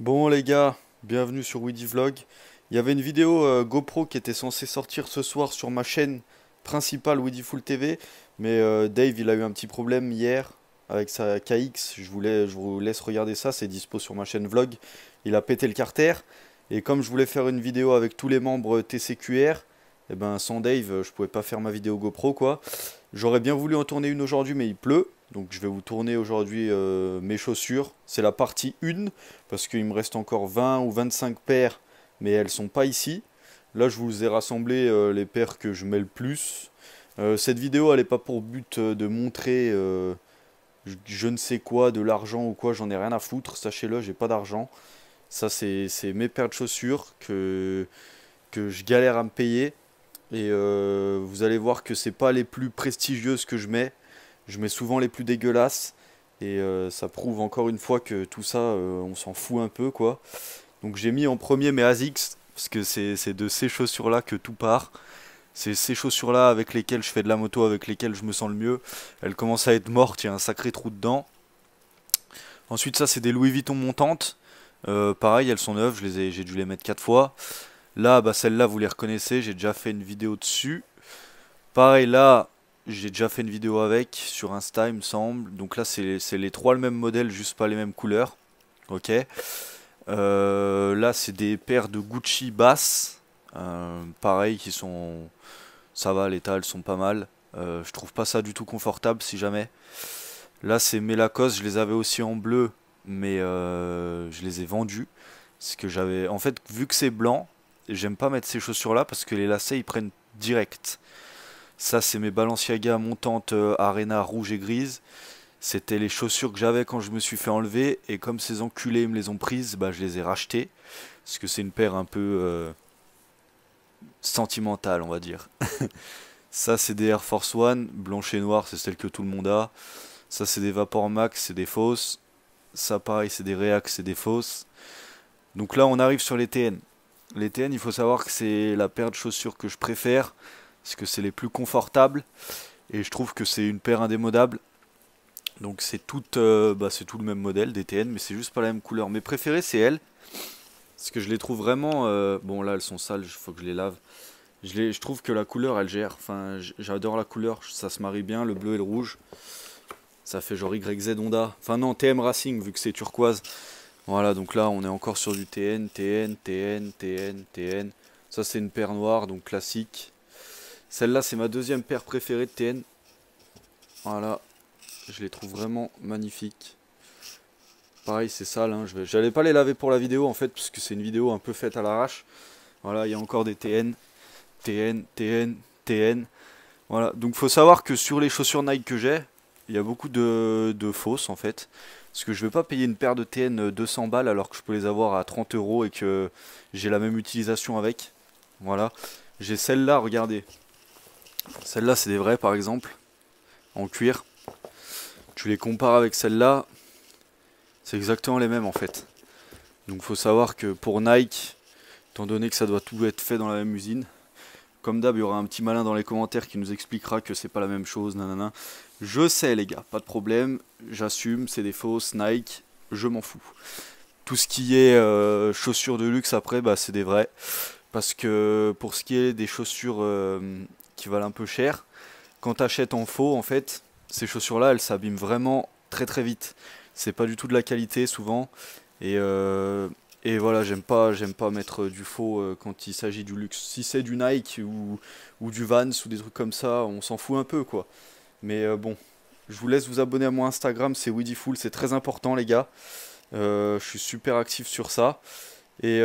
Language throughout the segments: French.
Bon les gars, bienvenue sur Weedy Vlog. Il y avait une vidéo euh, GoPro qui était censée sortir ce soir sur ma chaîne principale Weedy Full TV, mais euh, Dave il a eu un petit problème hier avec sa KX. Je, voulais, je vous laisse regarder ça, c'est dispo sur ma chaîne Vlog. Il a pété le carter et comme je voulais faire une vidéo avec tous les membres TCQR, et eh ben sans Dave je pouvais pas faire ma vidéo GoPro quoi. J'aurais bien voulu en tourner une aujourd'hui mais il pleut donc je vais vous tourner aujourd'hui euh, mes chaussures. C'est la partie 1 parce qu'il me reste encore 20 ou 25 paires mais elles sont pas ici. Là je vous ai rassemblé euh, les paires que je mets le plus. Euh, cette vidéo elle n'est pas pour but de montrer je, ne sais quoi, de l'argent ou quoi, j'en ai rien à foutre. Sachez-le, j'ai pas d'argent. Ça c'est mes paires de chaussures que, que je galère à me payer. Et vous allez voir que c'est pas les plus prestigieuses que je mets. Je mets souvent les plus dégueulasses. Et euh, ça prouve encore une fois que tout ça, euh, on s'en fout un peu, quoi. Donc j'ai mis en premier mes ASICS, parce que c'est de ces chaussures-là que tout part. C'est ces chaussures-là avec lesquelles je fais de la moto, avec lesquelles je me sens le mieux. Elles commencent à être mortes, il y a un sacré trou dedans. Ensuite, ça, c'est des Louis Vuitton montantes. Euh, pareil, elles sont neuves, j'ai dû les mettre 4 fois. Là, bah, celle-là, vous les reconnaissez, j'ai déjà fait une vidéo dessus. Pareil, là, j'ai déjà fait une vidéo avec sur Insta, il me semble. Donc là, c'est les trois le même modèle, juste pas les mêmes couleurs. Ok. Euh, là, c'est des paires de Gucci basses. Euh, pareil, qui sont. Ça va, les elles sont pas mal. Euh, je trouve pas ça du tout confortable si jamais. Là, c'est Melacos, je les avais aussi en bleu, mais je les ai vendus. Parce que j'avais. En fait, vu que c'est blanc, j'aime pas mettre ces chaussures là parce que les lacets ils prennent direct. Ça, c'est mes Balenciaga montantes euh, Arena rouge et grise. C'était les chaussures que j'avais quand je me suis fait enlever. Et comme ces enculés me les ont prises, bah, je les ai rachetées. Parce que c'est une paire un peu euh, sentimentale, on va dire. Ça, c'est des Air Force One, blanche et noire, c'est celle que tout le monde a. Ça, c'est des Vapor Max, c'est des fausses. Ça, pareil, c'est des Reax, c'est des fausses. Donc là, on arrive sur les TN. Les TN, il faut savoir que c'est la paire de chaussures que je préfère parce que c'est les plus confortables et je trouve que c'est une paire indémodable. Donc c'est tout, euh, bah, c'est tout le même modèle TN mais c'est juste pas la même couleur. Mes préférées c'est elles, parce que je les trouve vraiment... Euh, bon là elles sont sales, il faut que je les lave. Je, les, je trouve que la couleur elle gère, enfin j'adore la couleur, ça se marie bien, le bleu et le rouge. Ça fait genre YZ Honda, enfin non TM Racing vu que c'est turquoise. Voilà donc là on est encore sur du TN, TN, TN, TN, TN. Ça c'est une paire noire donc classique. Celle-là, c'est ma deuxième paire préférée de TN. Voilà. Je les trouve vraiment magnifiques. Pareil, c'est sale. Hein. Je n'allais pas les laver pour la vidéo, en fait, puisque c'est une vidéo un peu faite à l'arrache. Voilà, il y a encore des TN. TN, TN, TN. Voilà. Donc, faut savoir que sur les chaussures Nike que j'ai, il y a beaucoup de, fausses, en fait. Parce que je ne veux pas payer une paire de TN 200 balles alors que je peux les avoir à 30 euros et que j'ai la même utilisation avec. Voilà. J'ai celle-là, regardez celles là c'est des vrais par exemple, en cuir. Tu les compares avec celles là c'est exactement les mêmes en fait. Donc faut savoir que pour Nike, étant donné que ça doit tout être fait dans la même usine, comme d'hab, il y aura un petit malin dans les commentaires qui nous expliquera que c'est pas la même chose, nanana. Je sais les gars, pas de problème, j'assume, c'est des fausses, Nike, je m'en fous. Tout ce qui est euh, chaussures de luxe après, bah, c'est des vrais. Parce que pour ce qui est des chaussures euh, valent un peu cher. Quand achètes en faux, en fait, ces chaussures-là, elles s'abîment vraiment très très vite. C'est pas du tout de la qualité souvent. Et, euh, et voilà, j'aime pas, j'aime pas mettre euh, du faux euh, quand il s'agit du luxe. Si c'est du Nike ou, ou du Vans ou des trucs comme ça, on s'en fout un peu quoi. Mais bon, je vous laisse vous abonner à mon Instagram, c'est fool c'est très important les gars. je suis super actif sur ça. Et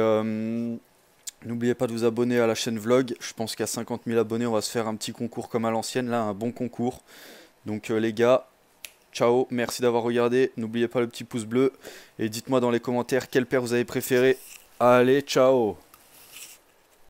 N'oubliez pas de vous abonner à la chaîne Vlog. Je pense qu'à 50 000 abonnés, on va se faire un petit concours comme à l'ancienne, là, un bon concours. Donc euh, les gars, ciao, merci d'avoir regardé. N'oubliez pas le petit pouce bleu et dites-moi dans les commentaires quelle paire vous avez préféré. Allez, ciao